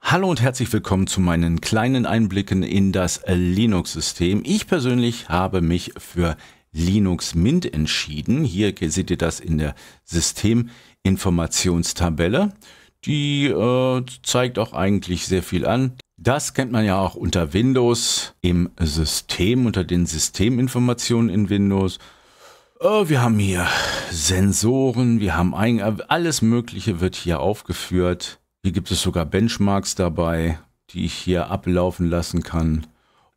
Hallo und herzlich willkommen zu meinen kleinen Einblicken in das Linux-System. Ich persönlich habe mich für Linux Mint entschieden. Hier seht ihr das in der Systeminformationstabelle. Die äh, zeigt auch eigentlich sehr viel an. Das kennt man ja auch unter Windows im System, unter den Systeminformationen in Windows. Äh, wir haben hier Sensoren, wir haben ein, alles Mögliche wird hier aufgeführt. Hier gibt es sogar Benchmarks dabei, die ich hier ablaufen lassen kann.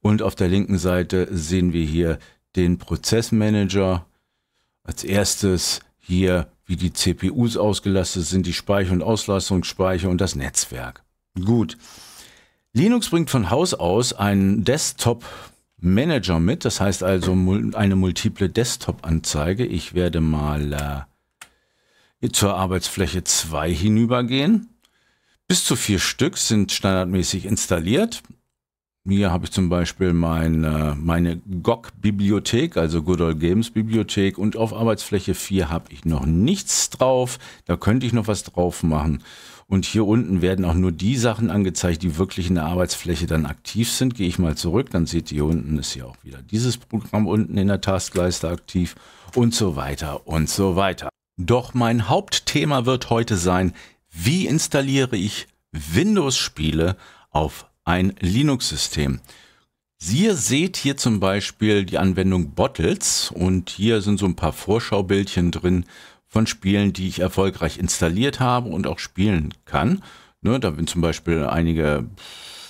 Und auf der linken Seite sehen wir hier den Prozessmanager. Als erstes hier, wie die CPUs ausgelastet sind, die Speicher- und Auslastungsspeicher und das Netzwerk. Gut. Linux bringt von Haus aus einen Desktop-Manager mit, das heißt also eine multiple Desktop-Anzeige. Ich werde mal äh, zur Arbeitsfläche 2 hinübergehen. Bis zu vier Stück sind standardmäßig installiert. Hier habe ich zum Beispiel äh, meine, meine GOG-Bibliothek, also Good Old Games Bibliothek und auf Arbeitsfläche 4 habe ich noch nichts drauf. Da könnte ich noch was drauf machen. Und hier unten werden auch nur die Sachen angezeigt, die wirklich in der Arbeitsfläche dann aktiv sind. Gehe ich mal zurück, dann seht ihr unten ist hier auch wieder dieses Programm unten in der Taskleiste aktiv und so weiter und so weiter. Doch mein Hauptthema wird heute sein, wie installiere ich Windows-Spiele auf ein Linux-System? Ihr seht hier zum Beispiel die Anwendung Bottles und hier sind so ein paar Vorschaubildchen drin von Spielen, die ich erfolgreich installiert habe und auch spielen kann. Ne, da sind zum Beispiel einige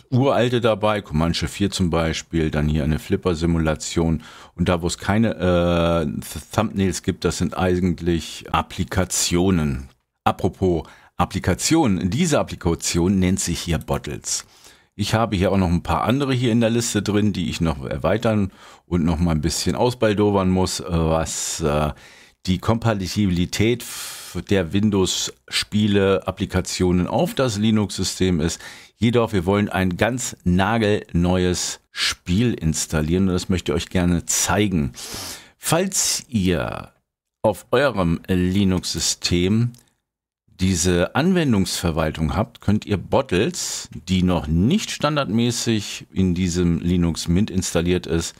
uralte dabei, Comanche 4 zum Beispiel, dann hier eine Flipper-Simulation. Und da, wo es keine äh, Thumbnails gibt, das sind eigentlich Applikationen. Apropos Applikation. Diese Applikation nennt sich hier Bottles. Ich habe hier auch noch ein paar andere hier in der Liste drin, die ich noch erweitern und noch mal ein bisschen ausbaldowern muss, äh, was äh, die Kompatibilität der Windows-Spiele, Applikationen auf das Linux-System ist. Jedoch, wir wollen ein ganz nagelneues Spiel installieren und das möchte ich euch gerne zeigen. Falls ihr auf eurem Linux-System diese Anwendungsverwaltung habt, könnt ihr Bottles, die noch nicht standardmäßig in diesem Linux Mint installiert ist,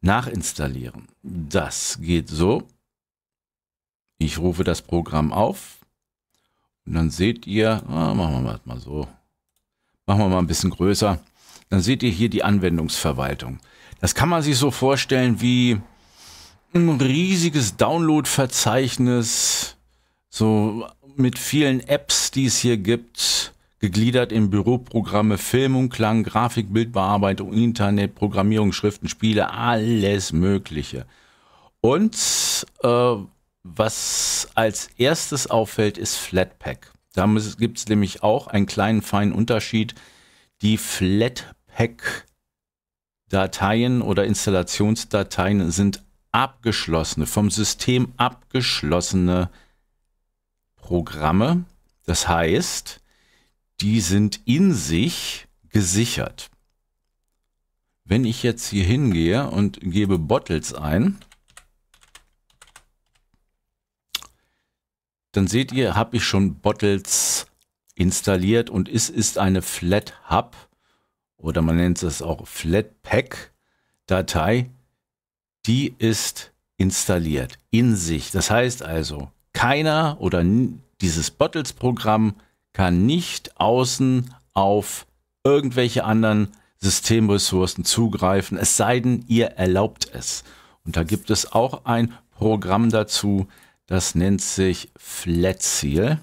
nachinstallieren. Das geht so. Ich rufe das Programm auf und dann seht ihr, ah, machen wir mal so, machen wir mal ein bisschen größer, dann seht ihr hier die Anwendungsverwaltung. Das kann man sich so vorstellen wie ein riesiges Download-Verzeichnis, so mit vielen Apps, die es hier gibt, gegliedert in Büroprogramme, Film und Klang, Grafik, Bildbearbeitung, Internet, Programmierung, Schriften, Spiele, alles Mögliche. Und äh, was als erstes auffällt, ist Flatpak. Da gibt es nämlich auch einen kleinen feinen Unterschied. Die Flatpak-Dateien oder Installationsdateien sind abgeschlossene, vom System abgeschlossene Dateien. Programme. Das heißt, die sind in sich gesichert. Wenn ich jetzt hier hingehe und gebe Bottles ein, dann seht ihr, habe ich schon Bottles installiert und es ist eine Flat Hub oder man nennt es auch Flat Pack Datei, die ist installiert in sich. Das heißt also, keiner oder dieses Bottles-Programm kann nicht außen auf irgendwelche anderen Systemressourcen zugreifen, es sei denn, ihr erlaubt es. Und da gibt es auch ein Programm dazu, das nennt sich Flatseal.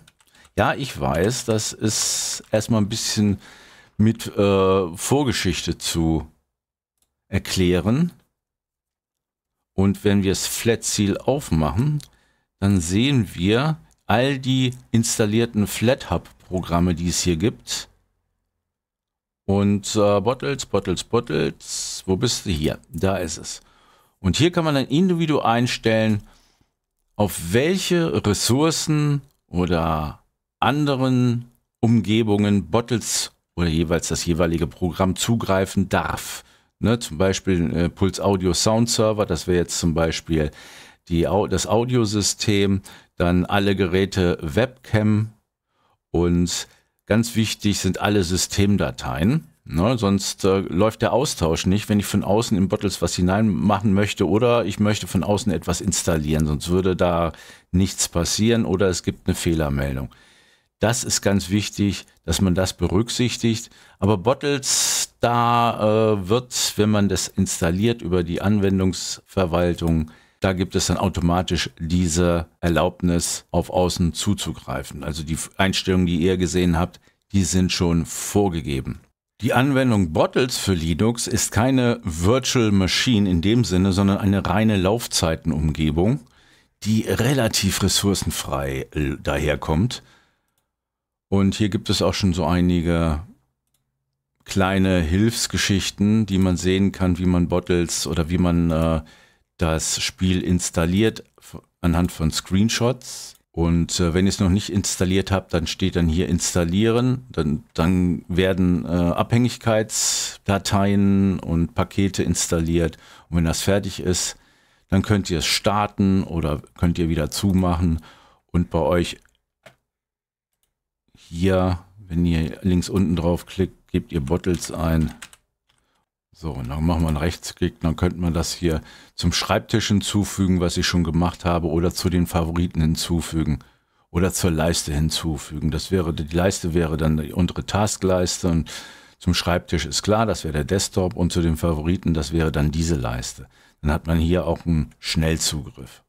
Ja, ich weiß, das ist erstmal ein bisschen mit äh, Vorgeschichte zu erklären. Und wenn wir es Flatseal aufmachen, dann sehen wir all die installierten FlatHub-Programme, die es hier gibt. Und äh, Bottles, Bottles, Bottles, wo bist du hier? Da ist es. Und hier kann man dann individuell einstellen, auf welche Ressourcen oder anderen Umgebungen Bottles oder jeweils das jeweilige Programm zugreifen darf. Ne, zum Beispiel äh, Pulse Audio Sound Server, das wäre jetzt zum Beispiel die, das Audiosystem, dann alle Geräte Webcam und ganz wichtig sind alle Systemdateien. Ne, sonst äh, läuft der Austausch nicht, wenn ich von außen in Bottles was hineinmachen möchte oder ich möchte von außen etwas installieren, sonst würde da nichts passieren oder es gibt eine Fehlermeldung. Das ist ganz wichtig, dass man das berücksichtigt. Aber Bottles, da äh, wird, wenn man das installiert über die Anwendungsverwaltung, da gibt es dann automatisch diese Erlaubnis, auf außen zuzugreifen. Also die Einstellungen, die ihr gesehen habt, die sind schon vorgegeben. Die Anwendung Bottles für Linux ist keine Virtual Machine in dem Sinne, sondern eine reine Laufzeitenumgebung, die relativ ressourcenfrei äh, daherkommt. Und hier gibt es auch schon so einige kleine Hilfsgeschichten, die man sehen kann, wie man Bottles oder wie man äh, das Spiel installiert anhand von Screenshots. Und äh, wenn ihr es noch nicht installiert habt, dann steht dann hier installieren. Dann, dann werden äh, Abhängigkeitsdateien und Pakete installiert. Und wenn das fertig ist, dann könnt ihr es starten oder könnt ihr wieder zumachen. Und bei euch hier, wenn ihr links unten drauf klickt, gebt ihr Bottles ein. So, und dann machen wir einen Rechtsklick, dann könnte man das hier zum Schreibtisch hinzufügen, was ich schon gemacht habe, oder zu den Favoriten hinzufügen oder zur Leiste hinzufügen. Das wäre, die Leiste wäre dann die untere Taskleiste und zum Schreibtisch ist klar, das wäre der Desktop und zu den Favoriten, das wäre dann diese Leiste. Dann hat man hier auch einen Schnellzugriff.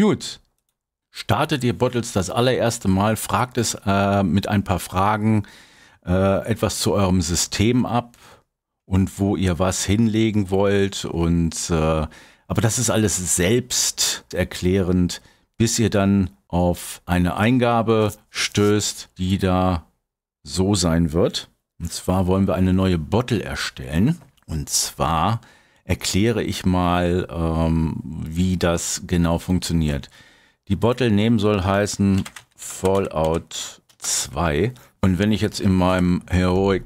Gut. Startet ihr Bottles das allererste Mal, fragt es äh, mit ein paar Fragen äh, etwas zu eurem System ab und wo ihr was hinlegen wollt. Und äh, aber das ist alles selbsterklärend, bis ihr dann auf eine Eingabe stößt, die da so sein wird. Und zwar wollen wir eine neue Bottle erstellen. Und zwar erkläre ich mal, ähm, wie das genau funktioniert. Die Bottle nehmen soll heißen Fallout 2. Und wenn ich jetzt in meinem Heroic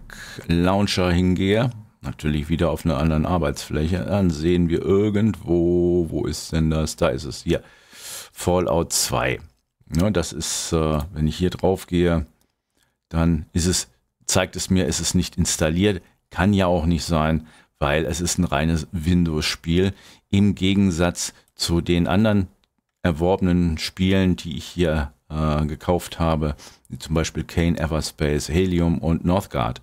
Launcher hingehe natürlich wieder auf einer anderen Arbeitsfläche. Dann sehen wir irgendwo, wo ist denn das? Da ist es hier. Fallout 2. Ja, das ist, äh, wenn ich hier drauf gehe, dann ist es, zeigt es mir, ist es nicht installiert. Kann ja auch nicht sein, weil es ist ein reines Windows-Spiel. Im Gegensatz zu den anderen erworbenen Spielen, die ich hier äh, gekauft habe, wie zum Beispiel Kane, Everspace, Helium und Northgard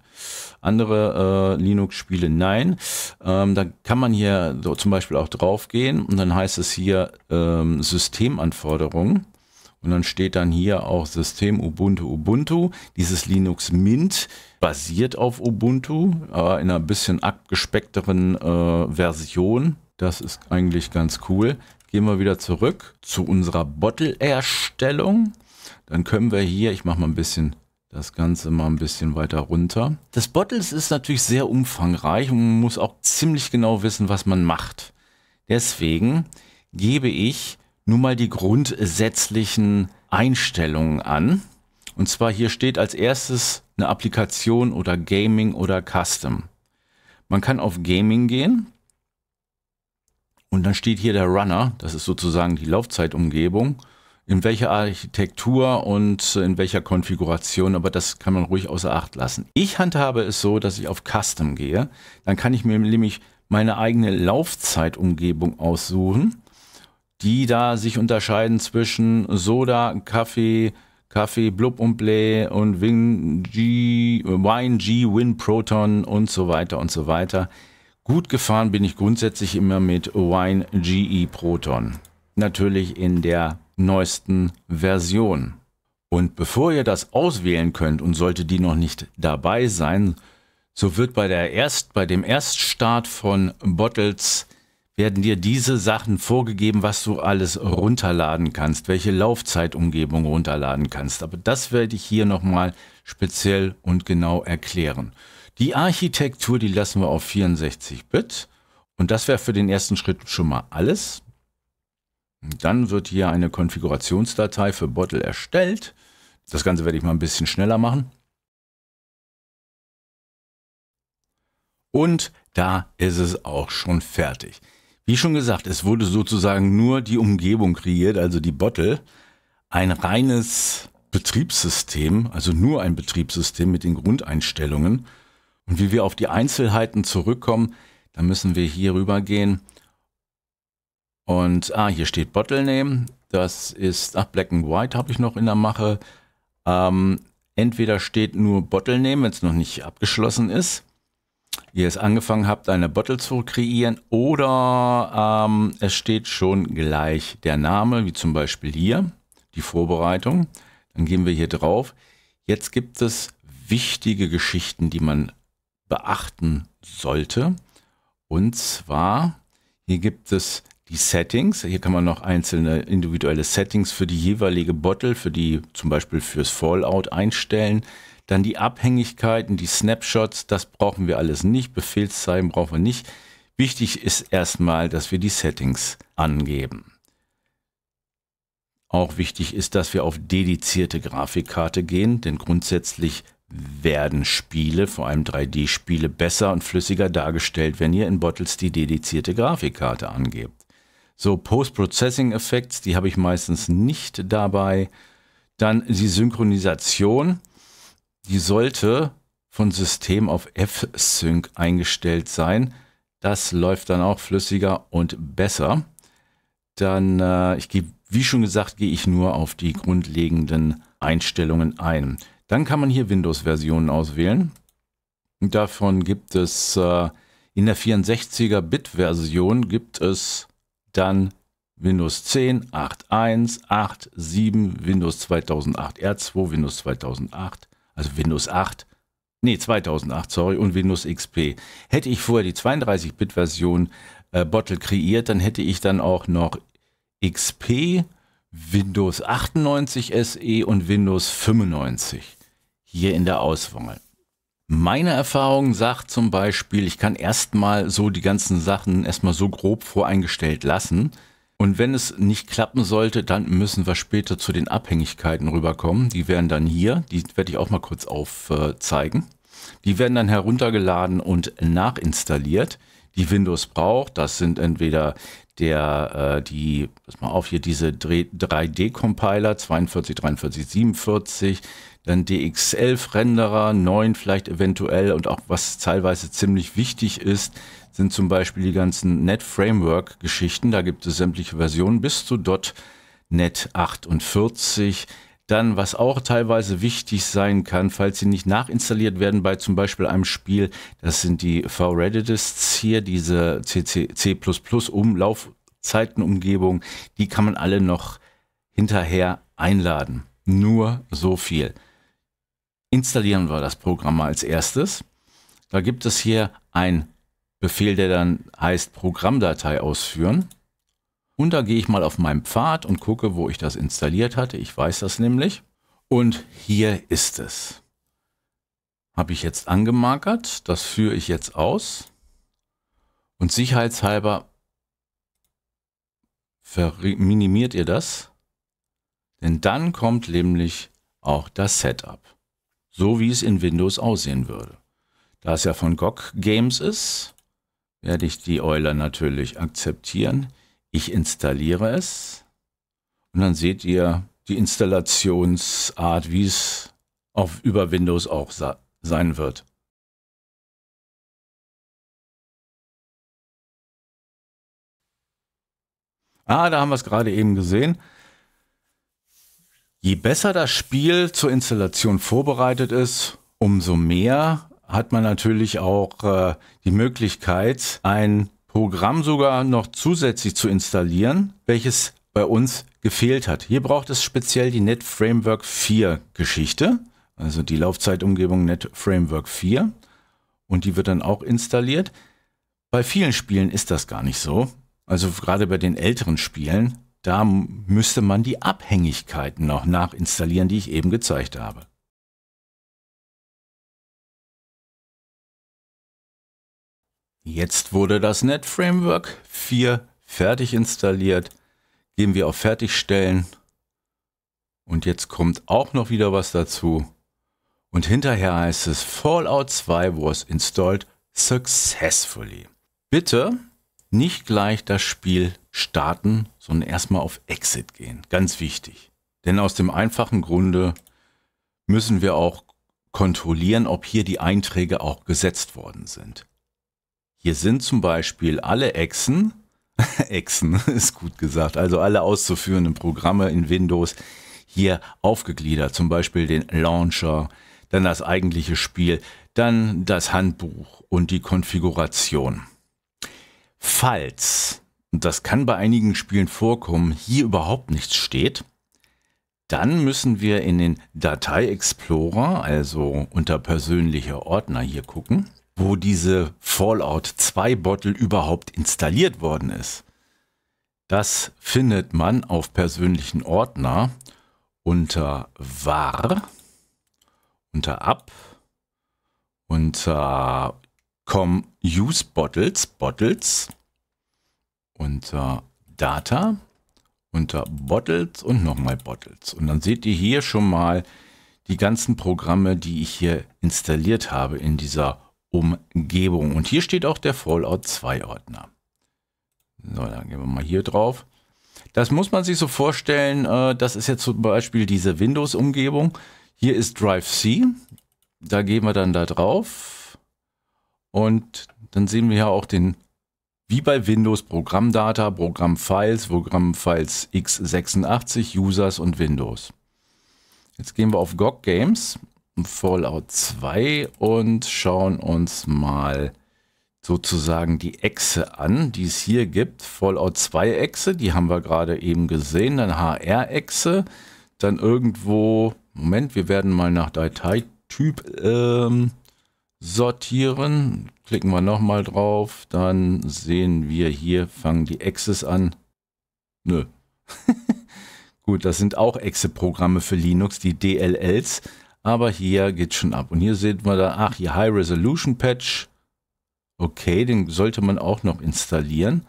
andere äh, Linux-Spiele nein. Ähm, dann kann man hier so zum Beispiel auch draufgehen und dann heißt es hier ähm, Systemanforderungen. Und dann steht dann hier auch System Ubuntu Ubuntu. Dieses Linux Mint basiert auf Ubuntu, aber in einer bisschen abgespeckteren äh, Version. Das ist eigentlich ganz cool. Gehen wir wieder zurück zu unserer Bottle-Erstellung. Dann können wir hier, ich mache mal ein bisschen das Ganze mal ein bisschen weiter runter. Das Bottles ist natürlich sehr umfangreich und man muss auch ziemlich genau wissen, was man macht. Deswegen gebe ich nun mal die grundsätzlichen Einstellungen an. Und zwar hier steht als erstes eine Applikation oder Gaming oder Custom. Man kann auf Gaming gehen und dann steht hier der Runner, das ist sozusagen die Laufzeitumgebung in welcher Architektur und in welcher Konfiguration, aber das kann man ruhig außer Acht lassen. Ich handhabe es so, dass ich auf Custom gehe. Dann kann ich mir nämlich meine eigene Laufzeitumgebung aussuchen, die da sich unterscheiden zwischen Soda, Kaffee, Kaffee, Blub und Blay und Win G, Wine G, Win Proton und so weiter und so weiter. Gut gefahren bin ich grundsätzlich immer mit Wine GE Proton. Natürlich in der neuesten Version. Und bevor ihr das auswählen könnt und sollte die noch nicht dabei sein, so wird bei, der Erst, bei dem Erststart von Bottles werden dir diese Sachen vorgegeben, was du alles runterladen kannst, welche Laufzeitumgebung runterladen kannst. Aber das werde ich hier nochmal speziell und genau erklären. Die Architektur, die lassen wir auf 64-Bit. Und das wäre für den ersten Schritt schon mal alles. Dann wird hier eine Konfigurationsdatei für Bottle erstellt. Das Ganze werde ich mal ein bisschen schneller machen. Und da ist es auch schon fertig. Wie schon gesagt, es wurde sozusagen nur die Umgebung kreiert, also die Bottle. Ein reines Betriebssystem, also nur ein Betriebssystem mit den Grundeinstellungen. Und wie wir auf die Einzelheiten zurückkommen, dann müssen wir hier rüber gehen und, ah, hier steht Bottle Das ist, ach, Black and White habe ich noch in der Mache. Ähm, entweder steht nur Bottle wenn es noch nicht abgeschlossen ist. Ihr es angefangen habt, eine Bottle zu kreieren. Oder ähm, es steht schon gleich der Name, wie zum Beispiel hier, die Vorbereitung. Dann gehen wir hier drauf. Jetzt gibt es wichtige Geschichten, die man beachten sollte. Und zwar, hier gibt es die Settings. Hier kann man noch einzelne individuelle Settings für die jeweilige Bottle, für die zum Beispiel fürs Fallout einstellen. Dann die Abhängigkeiten, die Snapshots, das brauchen wir alles nicht. Befehlszeilen brauchen wir nicht. Wichtig ist erstmal, dass wir die Settings angeben. Auch wichtig ist, dass wir auf dedizierte Grafikkarte gehen, denn grundsätzlich werden Spiele, vor allem 3D-Spiele, besser und flüssiger dargestellt, wenn ihr in Bottles die dedizierte Grafikkarte angebt. So, Post-Processing-Effekte, die habe ich meistens nicht dabei. Dann die Synchronisation, die sollte von System auf F-Sync eingestellt sein. Das läuft dann auch flüssiger und besser. Dann, äh, ich gebe, wie schon gesagt, gehe ich nur auf die grundlegenden Einstellungen ein. Dann kann man hier Windows-Versionen auswählen. Davon gibt es äh, in der 64er-Bit-Version gibt es dann Windows 10, 8.1, 8.7, Windows 2008 R2, Windows 2008, also Windows 8, nee 2008, sorry, und Windows XP. Hätte ich vorher die 32-Bit-Version äh, Bottle kreiert, dann hätte ich dann auch noch XP, Windows 98 SE und Windows 95 hier in der Auswahl. Meine Erfahrung sagt zum Beispiel, ich kann erstmal so die ganzen Sachen erstmal so grob voreingestellt lassen. Und wenn es nicht klappen sollte, dann müssen wir später zu den Abhängigkeiten rüberkommen. Die werden dann hier, die werde ich auch mal kurz aufzeigen. Äh, die werden dann heruntergeladen und nachinstalliert, die Windows braucht. Das sind entweder der äh, die, pass mal auf, hier diese 3D-Compiler 42, 43, 47, dann DX11-Renderer, 9 vielleicht eventuell und auch was teilweise ziemlich wichtig ist, sind zum Beispiel die ganzen Net-Framework-Geschichten. Da gibt es sämtliche Versionen bis zu .NET 48, dann, was auch teilweise wichtig sein kann, falls sie nicht nachinstalliert werden bei zum Beispiel einem Spiel, das sind die V-Reditists hier, diese C++-Umlaufzeitenumgebung, die kann man alle noch hinterher einladen. Nur so viel. Installieren wir das Programm mal als erstes. Da gibt es hier einen Befehl, der dann heißt Programmdatei ausführen. Und da gehe ich mal auf meinen Pfad und gucke, wo ich das installiert hatte. Ich weiß das nämlich. Und hier ist es. Habe ich jetzt angemarkert. Das führe ich jetzt aus. Und sicherheitshalber minimiert ihr das. Denn dann kommt nämlich auch das Setup. So wie es in Windows aussehen würde. Da es ja von GOG Games ist, werde ich die Euler natürlich akzeptieren. Ich installiere es und dann seht ihr die Installationsart, wie es auf über Windows auch sein wird. Ah, da haben wir es gerade eben gesehen. Je besser das Spiel zur Installation vorbereitet ist, umso mehr hat man natürlich auch äh, die Möglichkeit, ein Programm sogar noch zusätzlich zu installieren, welches bei uns gefehlt hat. Hier braucht es speziell die Net Framework 4 Geschichte, also die Laufzeitumgebung Net Framework 4 und die wird dann auch installiert. Bei vielen Spielen ist das gar nicht so. Also gerade bei den älteren Spielen, da müsste man die Abhängigkeiten noch nachinstallieren, die ich eben gezeigt habe. Jetzt wurde das Net Framework 4 fertig installiert. Gehen wir auf Fertigstellen. Und jetzt kommt auch noch wieder was dazu. Und hinterher heißt es Fallout 2 was installed successfully. Bitte nicht gleich das Spiel starten, sondern erstmal auf Exit gehen. Ganz wichtig. Denn aus dem einfachen Grunde müssen wir auch kontrollieren, ob hier die Einträge auch gesetzt worden sind. Hier sind zum Beispiel alle Echsen, Echsen ist gut gesagt, also alle auszuführenden Programme in Windows hier aufgegliedert. Zum Beispiel den Launcher, dann das eigentliche Spiel, dann das Handbuch und die Konfiguration. Falls, und das kann bei einigen Spielen vorkommen, hier überhaupt nichts steht, dann müssen wir in den Datei Explorer, also unter persönliche Ordner hier gucken wo diese Fallout 2 Bottle überhaupt installiert worden ist. Das findet man auf persönlichen Ordner unter var, unter up, unter com use bottles, bottles, unter data, unter bottles und nochmal bottles. Und dann seht ihr hier schon mal die ganzen Programme, die ich hier installiert habe in dieser Umgebung. Und hier steht auch der Fallout 2 Ordner. So, dann gehen wir mal hier drauf. Das muss man sich so vorstellen, äh, das ist jetzt zum Beispiel diese Windows-Umgebung. Hier ist Drive C. Da gehen wir dann da drauf. Und dann sehen wir ja auch den, wie bei Windows, Programmdata, Programmfiles, Programmfiles x86, Users und Windows. Jetzt gehen wir auf GOG Games Fallout 2 und schauen uns mal sozusagen die Echse an, die es hier gibt. Fallout 2 Echse, die haben wir gerade eben gesehen, dann HR Echse, dann irgendwo, Moment, wir werden mal nach Dateityp ähm, sortieren. Klicken wir nochmal drauf, dann sehen wir hier, fangen die Exes an. Nö. Gut, das sind auch Exe-Programme für Linux, die DLLs. Aber hier geht schon ab. Und hier sehen man da, ach, hier High Resolution Patch. Okay, den sollte man auch noch installieren.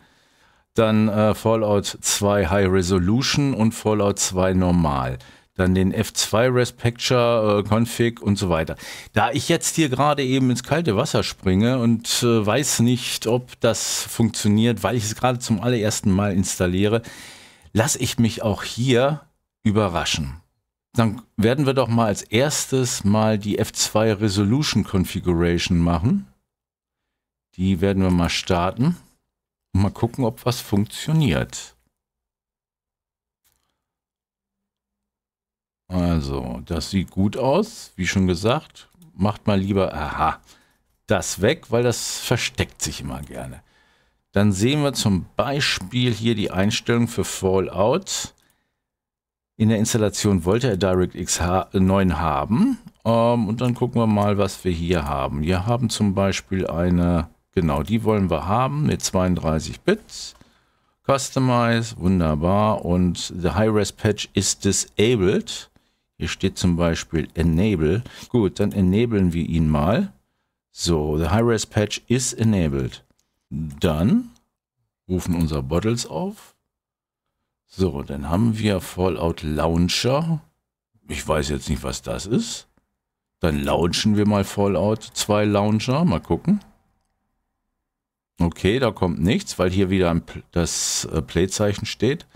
Dann äh, Fallout 2 High Resolution und Fallout 2 Normal. Dann den F2 Respecture äh, Config und so weiter. Da ich jetzt hier gerade eben ins kalte Wasser springe und äh, weiß nicht, ob das funktioniert, weil ich es gerade zum allerersten Mal installiere, lasse ich mich auch hier überraschen dann werden wir doch mal als erstes mal die F2 Resolution Configuration machen. Die werden wir mal starten und mal gucken, ob was funktioniert. Also, das sieht gut aus, wie schon gesagt. Macht mal lieber, aha, das weg, weil das versteckt sich immer gerne. Dann sehen wir zum Beispiel hier die Einstellung für Fallout in der Installation wollte er DirectX 9 äh, haben. Ähm, und dann gucken wir mal, was wir hier haben. Wir haben zum Beispiel eine, genau, die wollen wir haben mit 32 Bits. Customize, wunderbar. Und the High-Res Patch is disabled. Hier steht zum Beispiel Enable. Gut, dann enablen wir ihn mal. So, the High-Res Patch is enabled. Dann rufen unser Bottles auf. So, dann haben wir Fallout Launcher. Ich weiß jetzt nicht, was das ist. Dann launchen wir mal Fallout 2 Launcher. Mal gucken. Okay, da kommt nichts, weil hier wieder das äh, Playzeichen steht.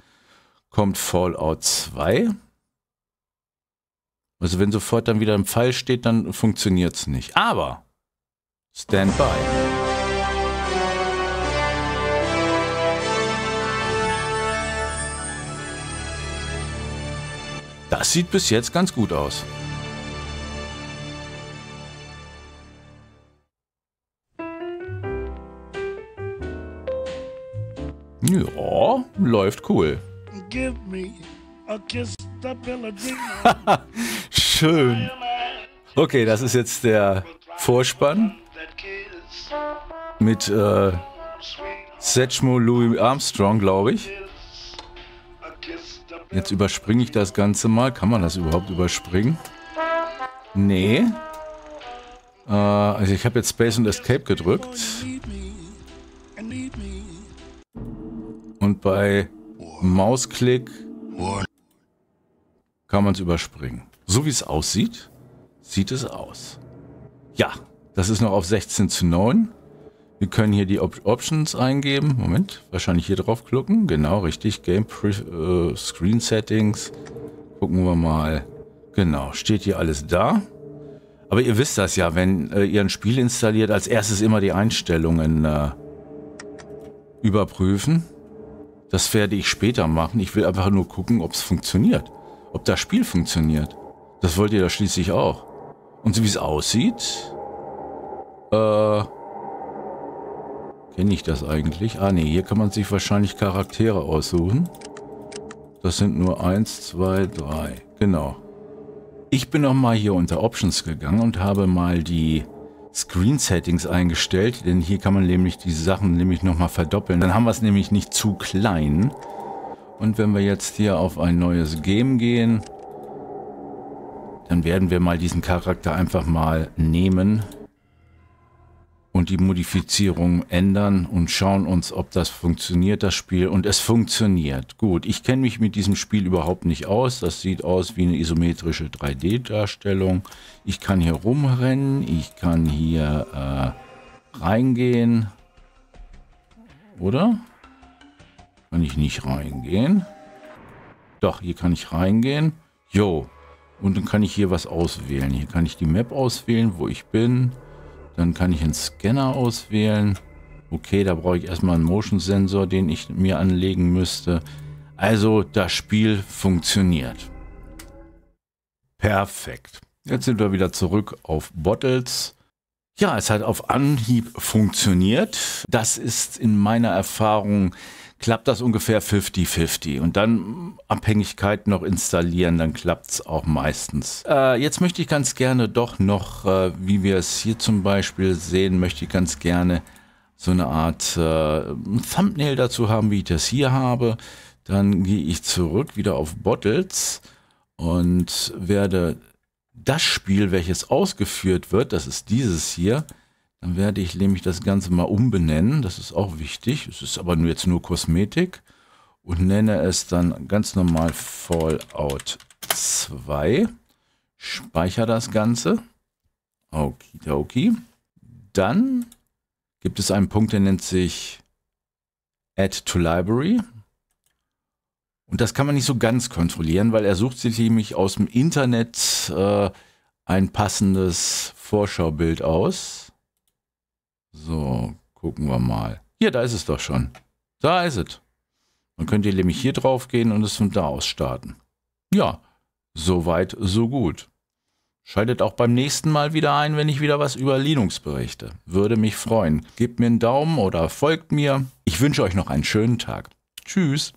Kommt Fallout 2. Also wenn sofort dann wieder ein Pfeil steht, dann funktioniert es nicht. Aber Standby. Das sieht bis jetzt ganz gut aus. Ja, läuft cool. Schön. Okay, das ist jetzt der Vorspann mit äh, Satchmo Louis Armstrong, glaube ich. Jetzt überspringe ich das Ganze mal. Kann man das überhaupt überspringen? Nee. Äh, also ich habe jetzt Space und Escape gedrückt. Und bei Mausklick kann man es überspringen. So wie es aussieht, sieht es aus. Ja, das ist noch auf 16 zu 9. Wir können hier die Op Options eingeben. Moment, wahrscheinlich hier drauf klicken. Genau, richtig. Game Pre äh, Screen Settings. Gucken wir mal. Genau, steht hier alles da. Aber ihr wisst das ja, wenn äh, ihr ein Spiel installiert, als erstes immer die Einstellungen äh, überprüfen. Das werde ich später machen. Ich will einfach nur gucken, ob es funktioniert. Ob das Spiel funktioniert. Das wollt ihr da schließlich auch. Und so wie es aussieht, äh, Kenne ich das eigentlich? Ah ne, hier kann man sich wahrscheinlich Charaktere aussuchen. Das sind nur 1, 2, 3. Genau. Ich bin nochmal hier unter Options gegangen und habe mal die Screen Settings eingestellt, denn hier kann man nämlich die Sachen nämlich nochmal verdoppeln. Dann haben wir es nämlich nicht zu klein. Und wenn wir jetzt hier auf ein neues Game gehen, dann werden wir mal diesen Charakter einfach mal nehmen und die Modifizierung ändern und schauen uns, ob das funktioniert, das Spiel. Und es funktioniert. Gut, ich kenne mich mit diesem Spiel überhaupt nicht aus. Das sieht aus wie eine isometrische 3D-Darstellung. Ich kann hier rumrennen, ich kann hier äh, reingehen. Oder? Kann ich nicht reingehen? Doch, hier kann ich reingehen. Jo. Und dann kann ich hier was auswählen. Hier kann ich die Map auswählen, wo ich bin. Dann kann ich einen Scanner auswählen. Okay, da brauche ich erstmal einen Motion-Sensor, den ich mir anlegen müsste. Also das Spiel funktioniert. Perfekt. Jetzt sind wir wieder zurück auf Bottles. Ja, es hat auf Anhieb funktioniert. Das ist in meiner Erfahrung klappt das ungefähr 50-50. Und dann mm, Abhängigkeit noch installieren, dann klappt es auch meistens. Äh, jetzt möchte ich ganz gerne doch noch, äh, wie wir es hier zum Beispiel sehen, möchte ich ganz gerne so eine Art äh, Thumbnail dazu haben, wie ich das hier habe. Dann gehe ich zurück wieder auf Bottles und werde das Spiel, welches ausgeführt wird, das ist dieses hier, dann werde ich nämlich das Ganze mal umbenennen. Das ist auch wichtig. Es ist aber jetzt nur Kosmetik. Und nenne es dann ganz normal Fallout 2. Speicher das Ganze. Okidoki. Dann gibt es einen Punkt, der nennt sich Add to Library. Und das kann man nicht so ganz kontrollieren, weil er sucht sich nämlich aus dem Internet äh, ein passendes Vorschaubild aus. So, gucken wir mal. Hier, da ist es doch schon. Da ist es. Dann könnt ihr nämlich hier drauf gehen und es von da aus starten. Ja, soweit, so gut. Schaltet auch beim nächsten Mal wieder ein, wenn ich wieder was über Linux berichte. Würde mich freuen. Gebt mir einen Daumen oder folgt mir. Ich wünsche euch noch einen schönen Tag. Tschüss.